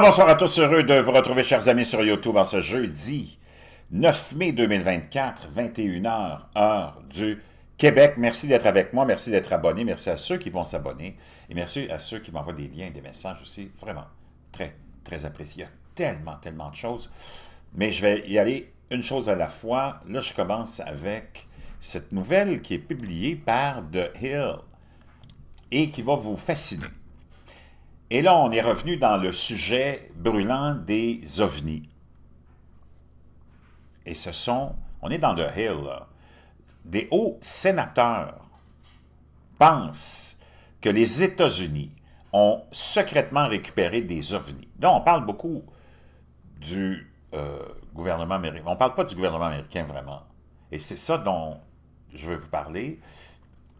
bonsoir à tous, heureux de vous retrouver, chers amis, sur YouTube en ce jeudi 9 mai 2024, 21h, heure du Québec. Merci d'être avec moi, merci d'être abonné, merci à ceux qui vont s'abonner et merci à ceux qui m'envoient des liens, et des messages aussi. Vraiment, très, très apprécié. Il y a tellement, tellement de choses. Mais je vais y aller une chose à la fois. Là, je commence avec cette nouvelle qui est publiée par The Hill et qui va vous fasciner. Et là, on est revenu dans le sujet brûlant des ovnis. Et ce sont, on est dans le Hill, des hauts sénateurs pensent que les États-Unis ont secrètement récupéré des ovnis. Là, on parle beaucoup du euh, gouvernement américain. On ne parle pas du gouvernement américain vraiment. Et c'est ça dont je veux vous parler.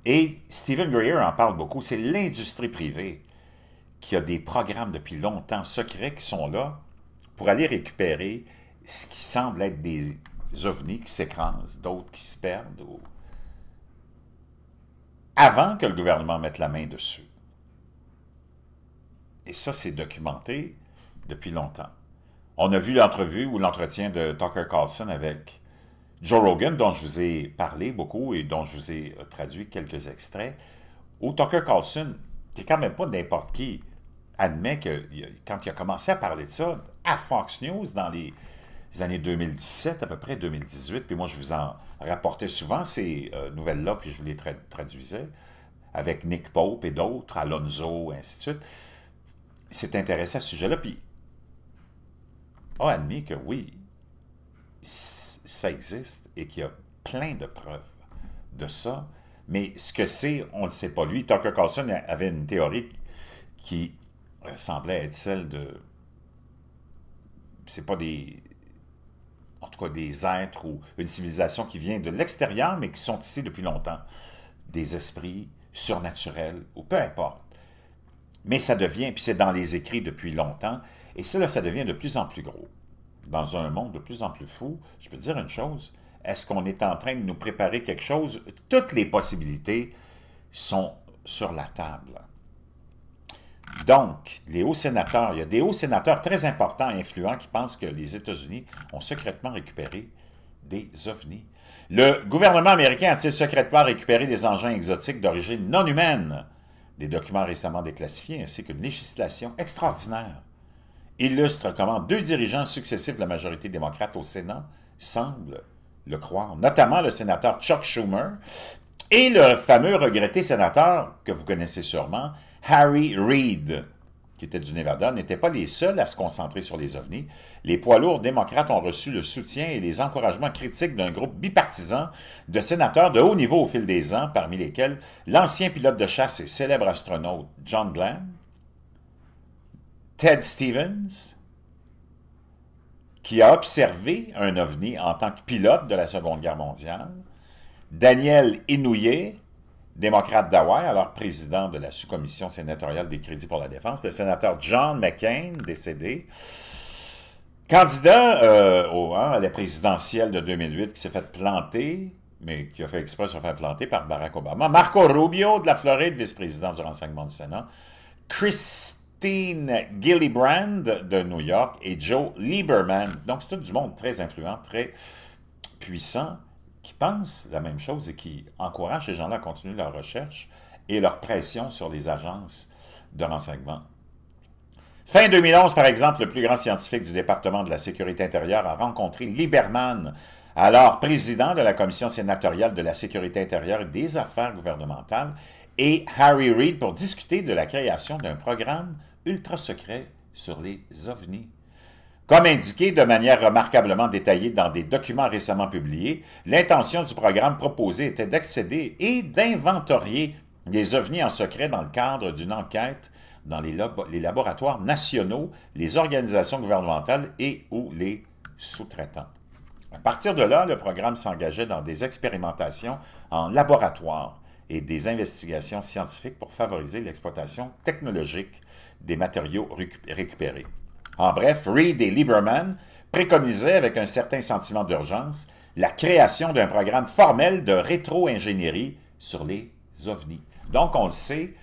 Et Stephen Greer en parle beaucoup, c'est l'industrie privée. Qui a des programmes depuis longtemps secrets qui sont là pour aller récupérer ce qui semble être des ovnis qui s'écrasent, d'autres qui se perdent, avant que le gouvernement mette la main dessus. Et ça, c'est documenté depuis longtemps. On a vu l'entrevue ou l'entretien de Tucker Carlson avec Joe Rogan, dont je vous ai parlé beaucoup et dont je vous ai euh, traduit quelques extraits, où Tucker Carlson, qui n'est quand même pas n'importe qui, admet que quand il a commencé à parler de ça à Fox News dans les, années 2017, à peu près 2018, puis moi je vous en rapportais souvent ces euh, nouvelles-là, puis je vous les traduisais, avec Nick Pope et d'autres, Alonso, ainsi de suite, s'est intéressé à ce sujet-là, puis a admis que oui, ça existe et qu'il y a plein de preuves de ça, mais ce que c'est, on ne sait pas. Lui, Tucker Carlson avait une théorie qui euh, semblait être celle de... C'est pas des... En tout cas, des êtres ou une civilisation qui vient de l'extérieur, mais qui sont ici depuis longtemps. Des esprits surnaturels, ou peu importe. Mais ça devient, puis c'est dans les écrits depuis longtemps, et cela, ça devient de plus en plus gros. Dans un monde de plus en plus fou, je peux dire une chose, est-ce qu'on est en train de nous préparer quelque chose? Toutes les possibilités sont sur la table. Donc, les hauts sénateurs, il y a des hauts sénateurs très importants et influents qui pensent que les États-Unis ont secrètement récupéré des ovnis. Le gouvernement américain a-t-il secrètement récupéré des engins exotiques d'origine non humaine, des documents récemment déclassifiés ainsi qu'une législation extraordinaire illustrent comment deux dirigeants successifs de la majorité démocrate au Sénat semblent le croire, notamment le sénateur Chuck Schumer et le fameux regretté sénateur que vous connaissez sûrement, Harry Reid, qui était du Nevada, n'était pas les seuls à se concentrer sur les ovnis. Les poids lourds démocrates ont reçu le soutien et les encouragements critiques d'un groupe bipartisan de sénateurs de haut niveau au fil des ans, parmi lesquels l'ancien pilote de chasse et célèbre astronaute John Glenn, Ted Stevens, qui a observé un ovni en tant que pilote de la Seconde Guerre mondiale, Daniel Inouye, démocrate d'Hawaï, alors président de la sous-commission sénatoriale des crédits pour la défense, le sénateur John McCain, décédé, candidat euh, au, hein, à la présidentielle de 2008 qui s'est fait planter, mais qui a fait exprès se faire planter par Barack Obama, Marco Rubio de la Floride, vice-président du renseignement du Sénat, Christine Gillibrand de New York et Joe Lieberman. Donc c'est tout du monde très influent, très puissant qui pensent la même chose et qui encouragent ces gens-là à continuer leur recherche et leur pression sur les agences de renseignement. Fin 2011, par exemple, le plus grand scientifique du département de la sécurité intérieure a rencontré Lieberman, alors président de la commission sénatoriale de la sécurité intérieure et des affaires gouvernementales, et Harry Reid pour discuter de la création d'un programme ultra secret sur les ovnis. Comme indiqué de manière remarquablement détaillée dans des documents récemment publiés, l'intention du programme proposé était d'accéder et d'inventorier les ovnis en secret dans le cadre d'une enquête dans les, laboratoires nationaux, les organisations gouvernementales et ou les sous-traitants. À partir de là, le programme s'engageait dans des expérimentations en laboratoire et des investigations scientifiques pour favoriser l'exploitation technologique des matériaux récupérés. En bref, Reed et Lieberman préconisaient avec un certain sentiment d'urgence la création d'un programme formel de rétro-ingénierie sur les ovnis. Donc, on le sait,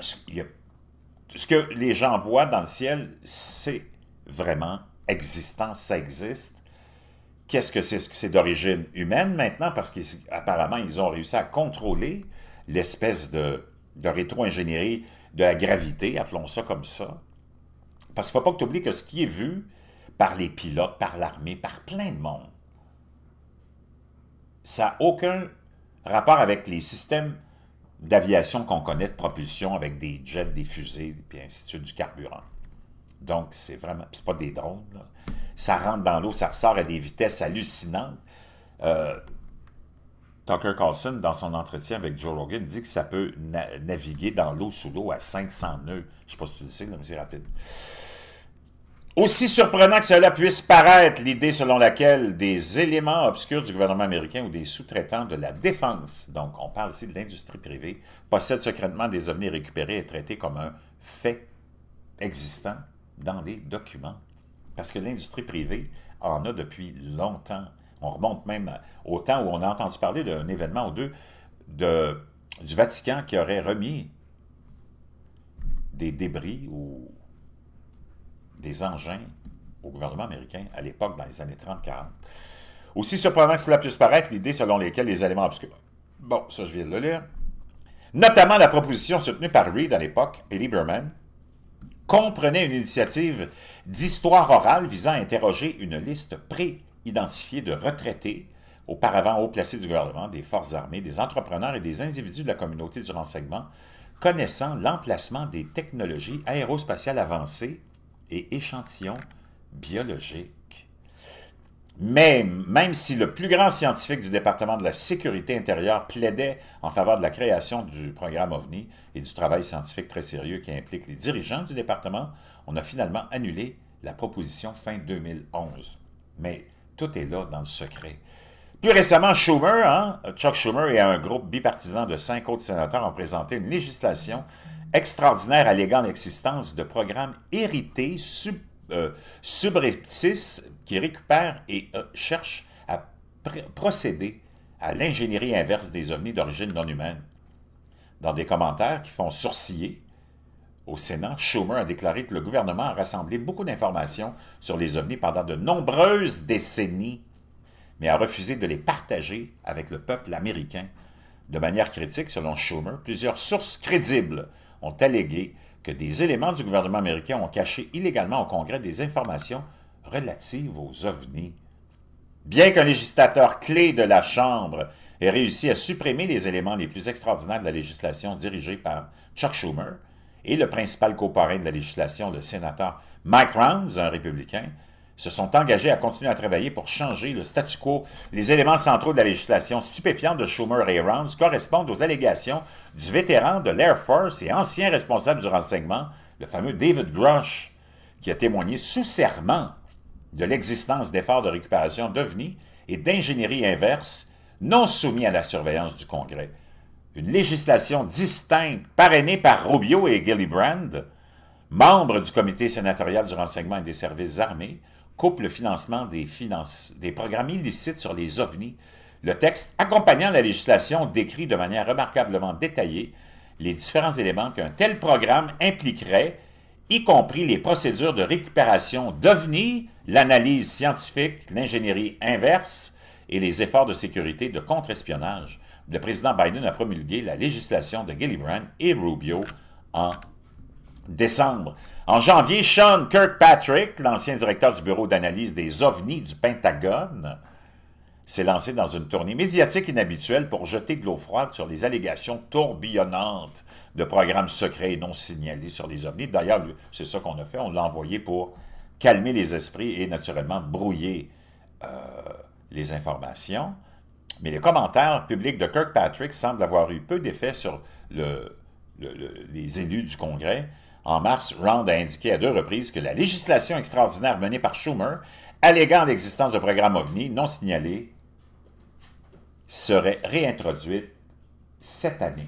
ce que les gens voient dans le ciel, c'est vraiment existant, ça existe. Qu'est-ce que c'est? C'est d'origine humaine maintenant, parce qu'apparemment, ils, ont réussi à contrôler l'espèce de, de rétro-ingénierie de la gravité, appelons ça comme ça. Parce qu'il ne faut pas que tu oublies que ce qui est vu par les pilotes, par l'armée, par plein de monde, ça n'a aucun rapport avec les systèmes d'aviation qu'on connaît de propulsion avec des jets, des fusées, puis ainsi de suite, du carburant. Donc, c'est vraiment... c'est pas des drones, Ça rentre dans l'eau, ça ressort à des vitesses hallucinantes. Euh, Tucker Carlson, dans son entretien avec Joe Rogan, dit que ça peut naviguer dans l'eau sous l'eau à 500 nœuds. Je ne sais pas si tu le sais, mais c'est rapide. Aussi surprenant que cela puisse paraître, l'idée selon laquelle des éléments obscurs du gouvernement américain ou des sous-traitants de la défense, donc on parle ici de l'industrie privée, possèdent secrètement des ovnis récupérés et traités comme un fait existant dans les documents. Parce que l'industrie privée en a depuis longtemps. On remonte même au temps où on a entendu parler d'un événement ou deux du Vatican qui aurait remis des débris ou des engins au gouvernement américain à l'époque, dans les années 30-40. Aussi surprenant que cela puisse paraître, l'idée selon laquelle les éléments obscurs... Bon, ça je viens de le lire. Notamment la proposition soutenue par Reed à l'époque et Lieberman comprenait une initiative d'histoire orale visant à interroger une liste pré-identifiée de retraités auparavant haut placés du gouvernement, des forces armées, des entrepreneurs et des individus de la communauté du renseignement connaissant l'emplacement des technologies aérospatiales avancées et échantillons biologiques. Mais même si le plus grand scientifique du département de la sécurité intérieure plaidait en faveur de la création du programme OVNI et du travail scientifique très sérieux qui implique les dirigeants du département, on a finalement annulé la proposition fin 2011. Mais tout est là dans le secret. Plus récemment, Schumer, hein, Chuck Schumer et un groupe bipartisan de cinq autres sénateurs ont présenté une législation extraordinaire alléguant l'existence de programmes hérités euh, subreptices qui récupèrent et euh, cherchent à procéder à l'ingénierie inverse des ovnis d'origine non humaine. Dans des commentaires qui font sourciller au Sénat, Schumer a déclaré que le gouvernement a rassemblé beaucoup d'informations sur les ovnis pendant de nombreuses décennies, mais a refusé de les partager avec le peuple américain. De manière critique, selon Schumer, plusieurs sources crédibles ont allégué que des éléments du gouvernement américain ont caché illégalement au Congrès des informations relatives aux ovnis. Bien qu'un législateur clé de la Chambre ait réussi à supprimer les éléments les plus extraordinaires de la législation dirigée par Chuck Schumer et le principal coparrain de la législation, le sénateur Mike Rounds, un républicain, se sont engagés à continuer à travailler pour changer le statu quo. Les éléments centraux de la législation stupéfiante de Schumer et Rounds correspondent aux allégations du vétéran de l'Air Force et ancien responsable du renseignement, le fameux David Grush, qui a témoigné sous serment de l'existence d'efforts de récupération d'OVNI et d'ingénierie inverse non soumis à la surveillance du Congrès. Une législation distincte, parrainée par Rubio et Gillibrand, membres du comité sénatorial du renseignement et des services armés, coupe le financement des, programmes illicites sur les ovnis. Le texte accompagnant la législation décrit de manière remarquablement détaillée les différents éléments qu'un tel programme impliquerait, y compris les procédures de récupération d'ovnis, l'analyse scientifique, l'ingénierie inverse et les efforts de sécurité de contre-espionnage. Le président Biden a promulgué la législation de Gillibrand et Rubio en décembre. En janvier, Sean Kirkpatrick, l'ancien directeur du bureau d'analyse des ovnis du Pentagone, s'est lancé dans une tournée médiatique inhabituelle pour jeter de l'eau froide sur les allégations tourbillonnantes de programmes secrets et non signalés sur les ovnis. D'ailleurs, c'est ça qu'on a fait, on l'a envoyé pour calmer les esprits et naturellement brouiller euh, les informations. Mais les commentaires publics de Kirkpatrick semblent avoir eu peu d'effet sur les élus du Congrès en mars, Round a indiqué à deux reprises que la législation extraordinaire menée par Schumer, alléguant l'existence de programmes OVNI non signalés, serait réintroduite cette année.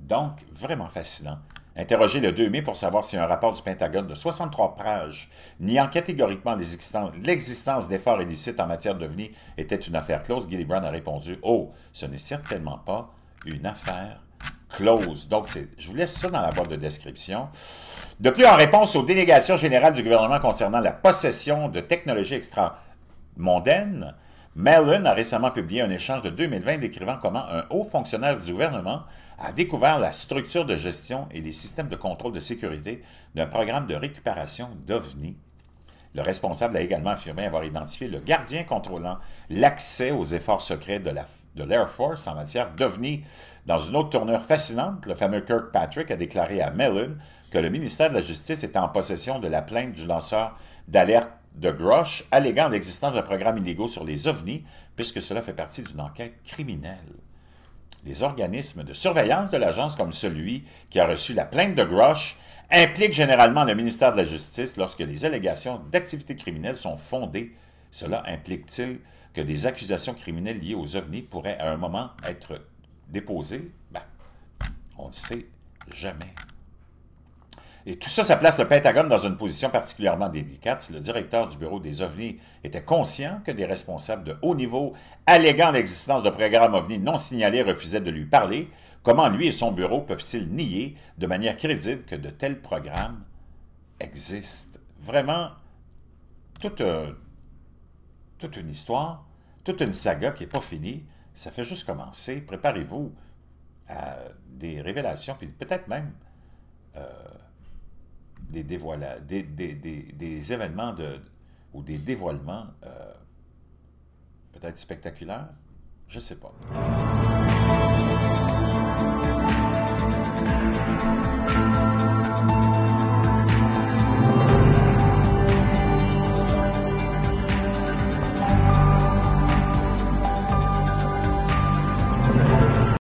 Donc, vraiment fascinant. Interrogé le 2 mai pour savoir si un rapport du Pentagone de 63 pages niant catégoriquement l'existence d'efforts illicites en matière d'OVNI était une affaire close, Brown a répondu « Oh, ce n'est certainement pas une affaire close. Donc, je vous laisse ça dans la boîte de description. De plus, en réponse aux délégations générales du gouvernement concernant la possession de technologies extra-mondaines, Mellon a récemment publié un échange de 2020 décrivant comment un haut fonctionnaire du gouvernement a découvert la structure de gestion et les systèmes de contrôle de sécurité d'un programme de récupération d'OVNI. Le responsable a également affirmé avoir identifié le gardien contrôlant l'accès aux efforts secrets de la de l'Air Force en matière d'OVNI. Dans une autre tournure fascinante, le fameux Kirkpatrick a déclaré à Mellon que le ministère de la Justice est en possession de la plainte du lanceur d'alerte de Grosh allégant l'existence d'un programme illégal sur les ovnis, puisque cela fait partie d'une enquête criminelle. Les organismes de surveillance de l'agence comme celui qui a reçu la plainte de Grosh impliquent généralement le ministère de la Justice lorsque les allégations d'activités criminelles sont fondées. Cela implique-t-il que des accusations criminelles liées aux ovnis pourraient à un moment être déposées, ben, on ne sait jamais. Et tout ça, ça place le Pentagone dans une position particulièrement délicate. Si le directeur du bureau des ovnis était conscient que des responsables de haut niveau alléguant l'existence de programmes ovnis non signalés refusaient de lui parler, comment lui et son bureau peuvent-ils nier de manière crédible que de tels programmes existent? Vraiment, toute, euh, toute une histoire toute une saga qui n'est pas finie. Ça fait juste commencer. Préparez-vous à des révélations, puis peut-être même euh, des, des, des, événements de, ou des dévoilements euh, peut-être spectaculaires. Je ne sais pas.